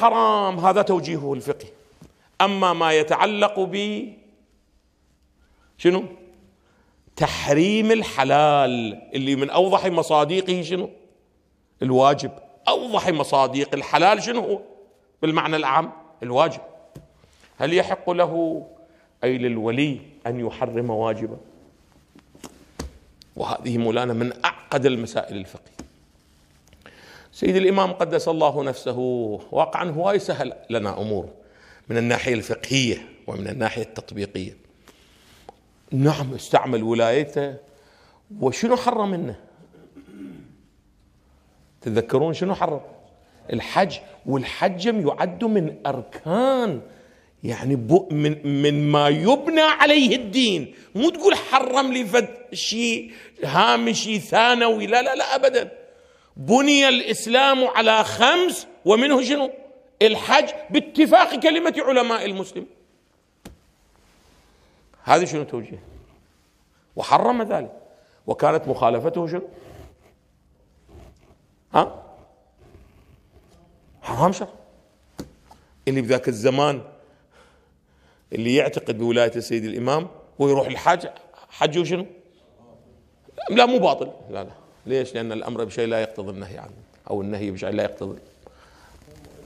حرام هذا توجيهه الفقهي أما ما يتعلق ب شنو تحريم الحلال اللي من أوضح مصادقه شنو الواجب أوضح مصادق الحلال شنو هو بالمعنى العام الواجب هل يحق له أي للولي أن يحرم واجبا؟ وهذه مولانا من أعقد المسائل الفقهية سيد الإمام قدس الله نفسه واقعا هواي سهل لنا أمور من الناحية الفقهية ومن الناحية التطبيقية نعم استعمل ولايته وشنو حرم منه تذكرون شنو حرم الحج والحجم يعد من أركان يعني من من ما يبنى عليه الدين مو تقول حرم لي فد شيء هامشي ثانوي لا لا لا ابدا بني الاسلام على خمس ومنه شنو؟ الحج باتفاق كلمه علماء المسلم هذا شنو توجيه وحرم ذلك وكانت مخالفته شنو؟ ها؟ حرام شر اللي بذاك الزمان اللي يعتقد بولايه السيد الامام ويروح الحج حجه شنو؟ لا مو باطل لا لا ليش لأن الأمر بشيء لا يقتضي النهي عنه أو النهي بشيء لا يقتضي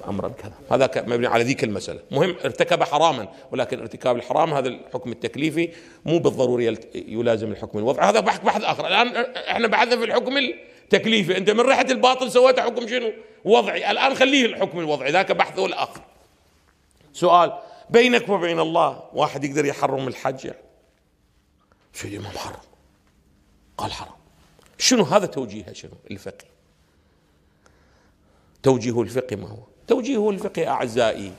أمرا بكذا هذا مبني على ذيك المسألة مهم ارتكب حراما ولكن ارتكاب الحرام هذا الحكم التكليفي مو بالضرورة يلازم الحكم الوضع هذا بحث بحث آخر الآن احنا بحثنا في الحكم التكليفي أنت من رحت الباطل سويته حكم شنو وضعي الآن خليه الحكم الوضعي ذاك بحثه الآخر سؤال بينك وبين الله واحد يقدر يحرم الحج يعني شو محرم قال حرام شنو هذا توجيهه شنو الفقه توجيه الفقه ما هو توجيه الفقه أعزائي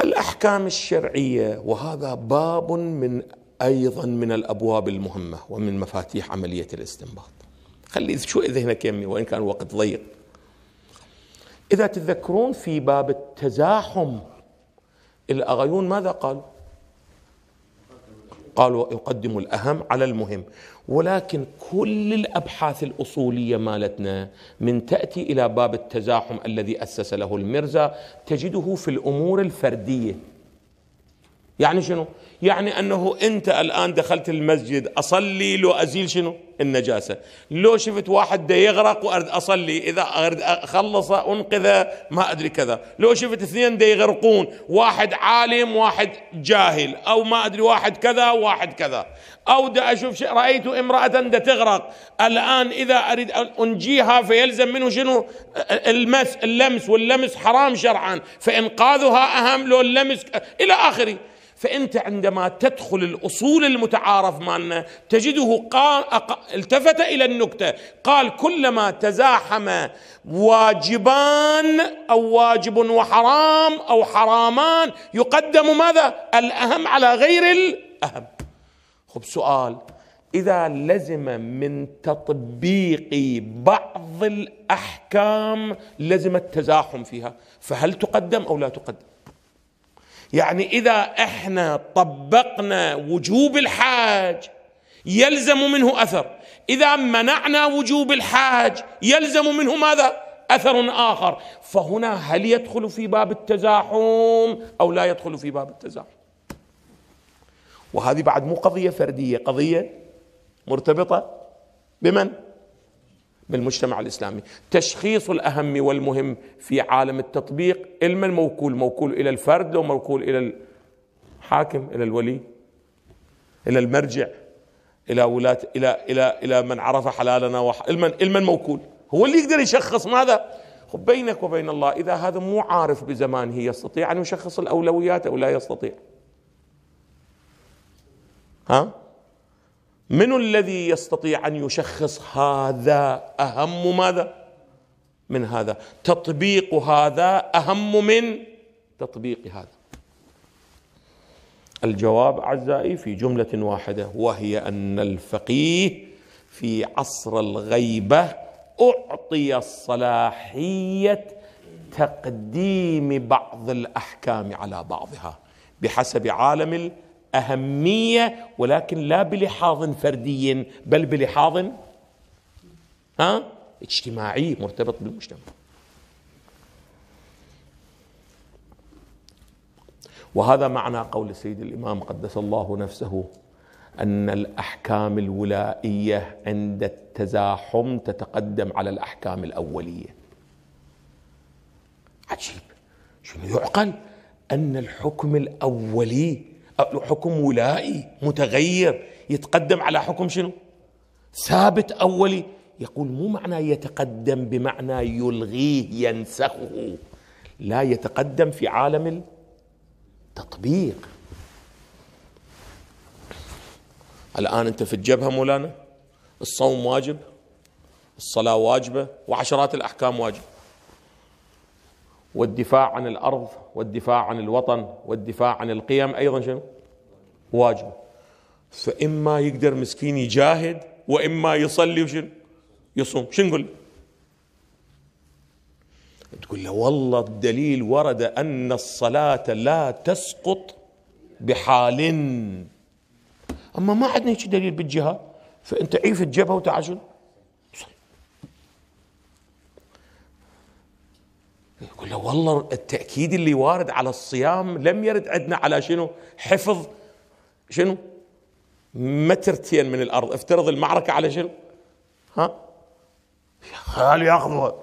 الأحكام الشرعية وهذا باب من أيضا من الأبواب المهمة ومن مفاتيح عملية الاستنباط خلي شو ذهنك يمي وإن كان وقت ضيق إذا تتذكرون في باب التزاحم الأغيون ماذا قالوا قالوا يقدم الأهم على المهم ولكن كل الأبحاث الأصولية مالتنا من تأتي إلى باب التزاحم الذي أسس له المرزا تجده في الأمور الفردية يعني شنو يعني أنه أنت الآن دخلت المسجد أصلي لو أزيل شنو النجاسة لو شفت واحد ده يغرق وأرد أصلي إذا أرد أخلص أنقذ ما أدري كذا لو شفت اثنين ده يغرقون واحد عالم واحد جاهل أو ما أدري واحد كذا واحد كذا أو ده أشوف شيء رأيت امرأة ده تغرق الآن إذا أريد أنجيها فيلزم منه شنو المس اللمس واللمس حرام شرعا فإنقاذها أهم لو اللمس إلى آخره فانت عندما تدخل الاصول المتعارف مالنا تجده قال التفت الى النكته قال كلما تزاحم واجبان او واجب وحرام او حرامان يقدم ماذا الاهم على غير الاهم خب سؤال اذا لزم من تطبيق بعض الاحكام لزم التزاحم فيها فهل تقدم او لا تقدم يعني اذا احنا طبقنا وجوب الحاج يلزم منه اثر اذا منعنا وجوب الحاج يلزم منه ماذا اثر اخر فهنا هل يدخل في باب التزاحم او لا يدخل في باب التزاحم وهذه بعد مو قضيه فرديه قضيه مرتبطه بمن بالمجتمع الاسلامي، تشخيص الاهم والمهم في عالم التطبيق إلما الموكول، موكول الى الفرد لو موكول الى الحاكم، الى الولي، الى المرجع، الى ولاة الى الى الى من عرف حلالنا وح... المن المن موكول، هو اللي يقدر يشخص ماذا؟ بينك وبين الله اذا هذا مو عارف بزمانه يستطيع ان يشخص الاولويات او لا يستطيع. ها؟ من الذي يستطيع ان يشخص هذا اهم ماذا من هذا تطبيق هذا اهم من تطبيق هذا الجواب اعزائي في جمله واحده وهي ان الفقيه في عصر الغيبه اعطي صلاحيه تقديم بعض الاحكام على بعضها بحسب عالم أهمية ولكن لا بلحاظ فردي بل بلحاظ ها اجتماعي مرتبط بالمجتمع وهذا معنى قول السيد الإمام قدس الله نفسه أن الأحكام الولائية عند التزاحم تتقدم على الأحكام الأولية عجيب شنو يعقل أن الحكم الأولي حكم ولائي متغير يتقدم على حكم شنو ثابت أولي يقول مو معنى يتقدم بمعنى يلغيه ينسخه لا يتقدم في عالم التطبيق الآن أنت في الجبهة مولانا الصوم واجب الصلاة واجبة وعشرات الأحكام واجب والدفاع عن الارض والدفاع عن الوطن والدفاع عن القيم ايضا شنو؟ واجب فاما يقدر مسكين يجاهد واما يصلي وشنو؟ يصوم شنو نقول؟ تقول له والله الدليل ورد ان الصلاه لا تسقط بحال اما ما عندنا هيك دليل بالجهاد فانت عيف الجبهه وتعال شنو؟ لا والله التأكيد اللي وارد على الصيام لم يرد عندنا على شنو حفظ شنو مترتين من الأرض افترض المعركة على شنو ها خالي ياخذوها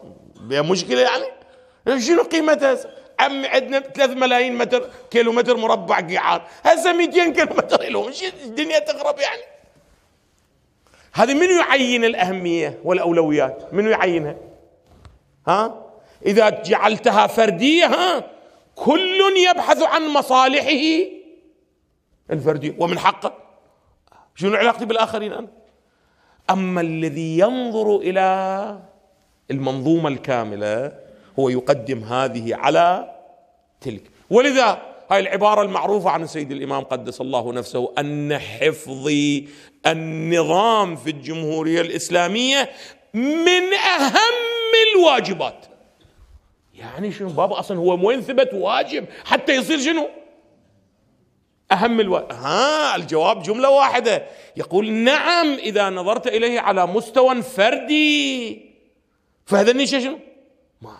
يا مشكلة يعني شنو قيمتها عمي عندنا 3 ملايين متر كيلو متر مربع قعار هسه 200 كيلو متر لهم الدنيا تخرب يعني هذه منو يعين الأهمية والأولويات منو يعينها ها اذا جعلتها فرديه ها كل يبحث عن مصالحه الفرديه ومن حقه شنو علاقتي بالاخرين انا اما الذي ينظر الى المنظومه الكامله هو يقدم هذه على تلك ولذا هاي العبارة المعروفة عن السيد الإمام قدس الله نفسه أن حفظ النظام في الجمهورية الإسلامية من أهم الواجبات يعني شنو بابا اصلا هو وين ثبت واجب حتى يصير شنو اهم الواجب ها الجواب جمله واحده يقول نعم اذا نظرت اليه على مستوى فردي فهذا النيشه شنو ما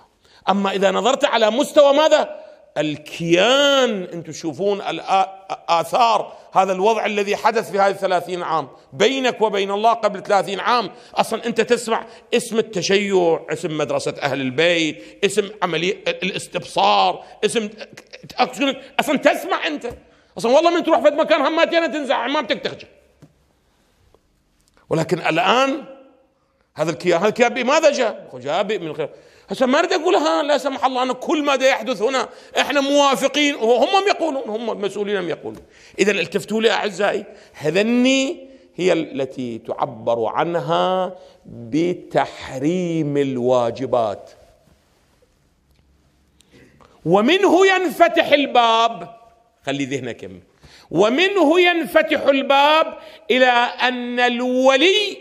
اما اذا نظرت على مستوى ماذا الكيان انتم تشوفون الآثار هذا الوضع الذي حدث في هذه الثلاثين عام بينك وبين الله قبل ثلاثين عام أصلا أنت تسمع اسم التشيع اسم مدرسة أهل البيت اسم عملية الاستبصار اسم أصلا تسمع أنت أصلا والله من تروح في مكان ما تنزع ما تخجل ولكن الآن هذا الكيان هذا الكيان بماذا جاء؟ جاء من خلال هسه ما اريد اقول ها لا سمح الله انا كل ما دا يحدث هنا احنا موافقين وهم يقولون هم المسؤولين يقولون اذا التفتوا لي اعزائي هذني هي التي تعبر عنها بتحريم الواجبات ومنه ينفتح الباب خلي ذهنك يم ومنه ينفتح الباب الى ان الولي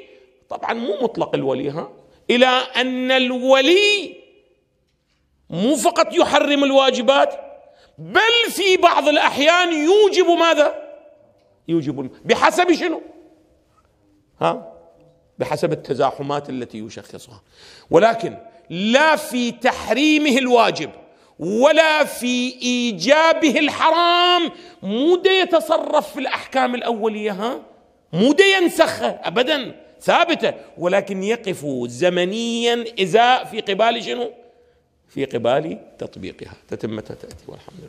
طبعا مو مطلق الولي ها الى ان الولي مو فقط يحرم الواجبات بل في بعض الاحيان يوجب ماذا؟ يوجب بحسب شنو؟ ها؟ بحسب التزاحمات التي يشخصها ولكن لا في تحريمه الواجب ولا في ايجابه الحرام مو يتصرف في الاحكام الاوليه ها مو ينسخها ابدا ثابتة ولكن يقف زمنيا إزاء في قبال شنو؟ في قبال تطبيقها تتمتها تأتي والحمد لله